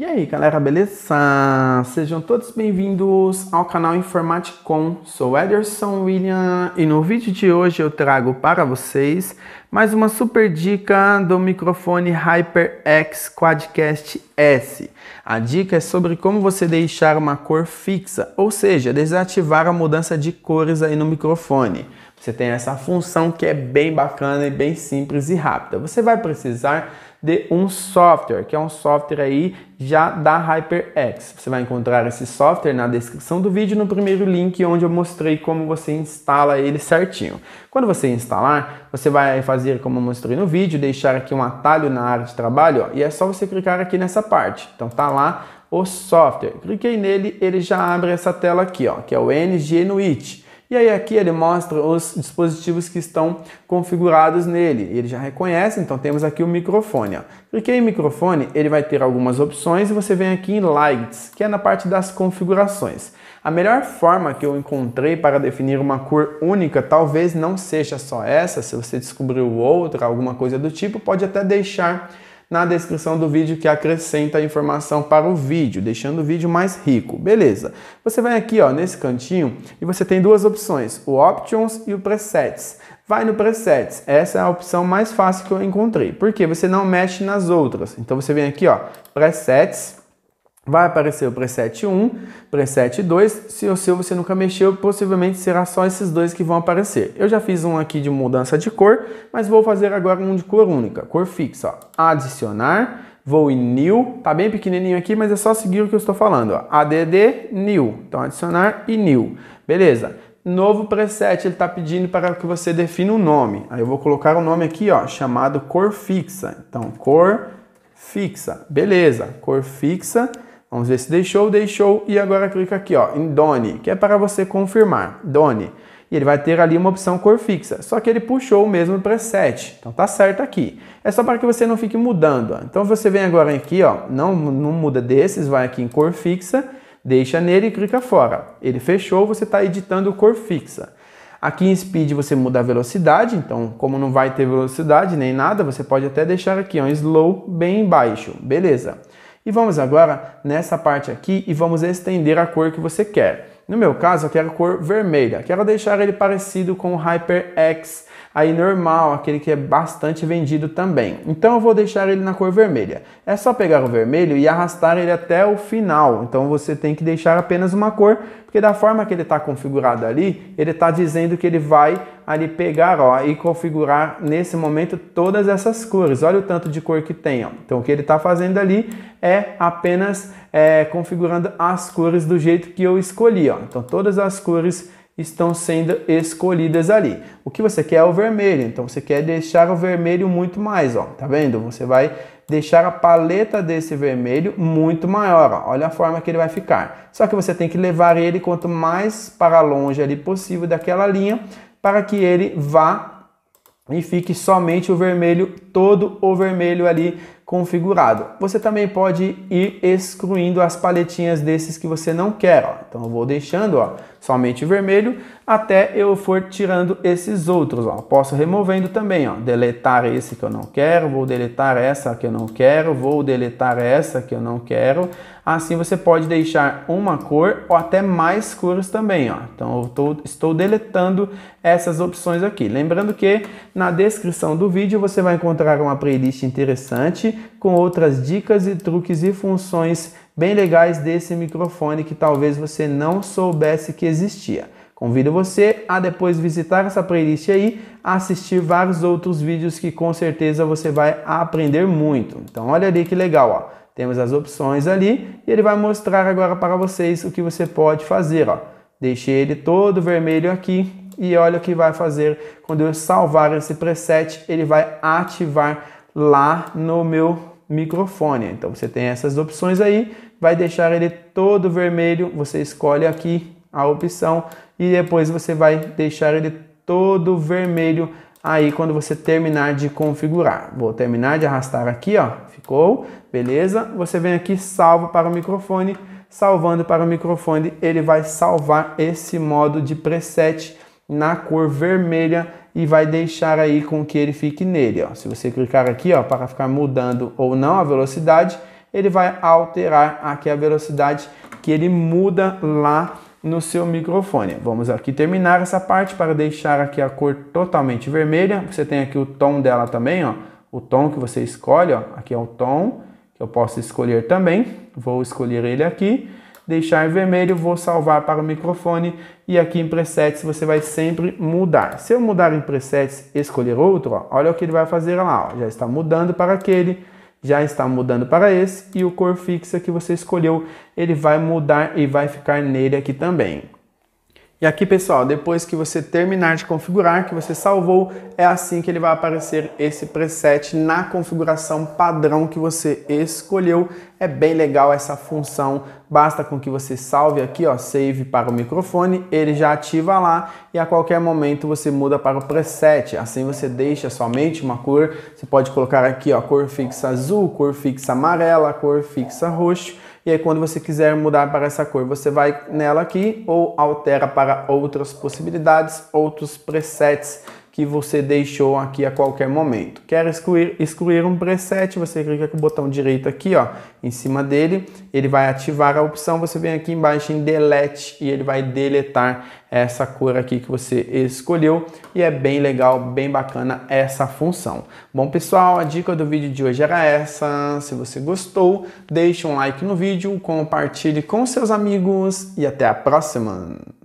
E aí galera, beleza? Sejam todos bem-vindos ao canal Informaticom, sou Ederson William e no vídeo de hoje eu trago para vocês mais uma super dica do microfone HyperX Quadcast S. A dica é sobre como você deixar uma cor fixa, ou seja, desativar a mudança de cores aí no microfone. Você tem essa função que é bem bacana e bem simples e rápida. Você vai precisar de um software, que é um software aí já da HyperX. Você vai encontrar esse software na descrição do vídeo no primeiro link onde eu mostrei como você instala ele certinho. Quando você instalar, você vai fazer como eu mostrei no vídeo, deixar aqui um atalho na área de trabalho, ó, e é só você clicar aqui nessa parte. Então tá lá o software. Cliquei nele, ele já abre essa tela aqui, ó, que é o NGNuit. E aí aqui ele mostra os dispositivos que estão configurados nele. Ele já reconhece, então temos aqui o microfone. Ó. Cliquei em microfone, ele vai ter algumas opções e você vem aqui em Lights, que é na parte das configurações. A melhor forma que eu encontrei para definir uma cor única talvez não seja só essa, se você descobriu outra, alguma coisa do tipo, pode até deixar na descrição do vídeo que acrescenta a informação para o vídeo, deixando o vídeo mais rico. Beleza. Você vem aqui ó, nesse cantinho e você tem duas opções, o Options e o Presets. Vai no Presets, essa é a opção mais fácil que eu encontrei, porque você não mexe nas outras. Então você vem aqui, ó, Presets, Vai aparecer o preset 1, preset 2. Se o seu você nunca mexeu, possivelmente será só esses dois que vão aparecer. Eu já fiz um aqui de mudança de cor, mas vou fazer agora um de cor única, cor fixa. Ó. Adicionar, vou em new, tá bem pequenininho aqui, mas é só seguir o que eu estou falando. Ó. ADD, new. Então adicionar e new. Beleza. Novo preset, ele está pedindo para que você defina um nome. Aí eu vou colocar o um nome aqui, ó, chamado cor fixa. Então cor fixa. Beleza, cor fixa Vamos ver se deixou, deixou e agora clica aqui ó, em Done, que é para você confirmar. Done. E ele vai ter ali uma opção cor fixa, só que ele puxou o mesmo preset. Então tá certo aqui. É só para que você não fique mudando. Ó. Então você vem agora aqui, ó, não, não muda desses, vai aqui em cor fixa, deixa nele e clica fora. Ele fechou, você está editando cor fixa. Aqui em Speed você muda a velocidade, então como não vai ter velocidade nem nada, você pode até deixar aqui ó, um Slow bem baixo, Beleza. E vamos agora nessa parte aqui e vamos estender a cor que você quer. No meu caso, eu quero a cor vermelha. Quero deixar ele parecido com o HyperX aí normal, aquele que é bastante vendido também. Então eu vou deixar ele na cor vermelha. É só pegar o vermelho e arrastar ele até o final. Então você tem que deixar apenas uma cor, porque da forma que ele está configurado ali, ele está dizendo que ele vai ali pegar ó, e configurar nesse momento todas essas cores. Olha o tanto de cor que tem. Ó. Então o que ele está fazendo ali é apenas é, configurando as cores do jeito que eu escolhi. Ó. Então todas as cores estão sendo escolhidas ali. O que você quer é o vermelho, então você quer deixar o vermelho muito mais, ó, tá vendo? Você vai deixar a paleta desse vermelho muito maior. Ó. Olha a forma que ele vai ficar. Só que você tem que levar ele quanto mais para longe ali possível daquela linha para que ele vá e fique somente o vermelho, todo o vermelho ali configurado. Você também pode ir excluindo as paletinhas desses que você não quer. Ó. Então eu vou deixando, ó, somente vermelho, até eu for tirando esses outros. Ó. Posso removendo também, ó, deletar esse que eu não quero, vou deletar essa que eu não quero, vou deletar essa que eu não quero. Assim você pode deixar uma cor ou até mais cores também. Ó. Então eu tô, estou deletando essas opções aqui. Lembrando que na descrição do vídeo você vai encontrar uma playlist interessante com outras dicas e truques e funções bem legais desse microfone que talvez você não soubesse que existia. Convido você a depois visitar essa playlist aí, assistir vários outros vídeos que com certeza você vai aprender muito. Então olha ali que legal, ó. Temos as opções ali e ele vai mostrar agora para vocês o que você pode fazer, ó. Deixei ele todo vermelho aqui e olha o que vai fazer quando eu salvar esse preset, ele vai ativar lá no meu microfone. Então você tem essas opções aí, vai deixar ele todo vermelho, você escolhe aqui a opção e depois você vai deixar ele todo vermelho aí quando você terminar de configurar. Vou terminar de arrastar aqui, ó, ficou, beleza? Você vem aqui, salva para o microfone, salvando para o microfone, ele vai salvar esse modo de preset na cor vermelha e vai deixar aí com que ele fique nele. Ó. Se você clicar aqui ó, para ficar mudando ou não a velocidade, ele vai alterar aqui a velocidade que ele muda lá no seu microfone. Vamos aqui terminar essa parte para deixar aqui a cor totalmente vermelha. Você tem aqui o tom dela também, ó. O tom que você escolhe, ó. Aqui é o tom que eu posso escolher também. Vou escolher ele aqui deixar em vermelho, vou salvar para o microfone e aqui em presets você vai sempre mudar. Se eu mudar em presets, escolher outro, ó, olha o que ele vai fazer lá, ó, já está mudando para aquele, já está mudando para esse e o cor fixa que você escolheu, ele vai mudar e vai ficar nele aqui também. E aqui, pessoal, depois que você terminar de configurar, que você salvou, é assim que ele vai aparecer esse preset na configuração padrão que você escolheu. É bem legal essa função. Basta com que você salve aqui, ó, save para o microfone, ele já ativa lá e a qualquer momento você muda para o preset. Assim você deixa somente uma cor. Você pode colocar aqui, ó, cor fixa azul, cor fixa amarela, cor fixa roxo e aí quando você quiser mudar para essa cor, você vai nela aqui ou altera para outras possibilidades, outros presets que você deixou aqui a qualquer momento. Quer excluir, excluir um preset, você clica com o botão direito aqui, ó, em cima dele, ele vai ativar a opção, você vem aqui embaixo em delete e ele vai deletar essa cor aqui que você escolheu e é bem legal, bem bacana essa função. Bom pessoal, a dica do vídeo de hoje era essa, se você gostou, deixe um like no vídeo, compartilhe com seus amigos e até a próxima!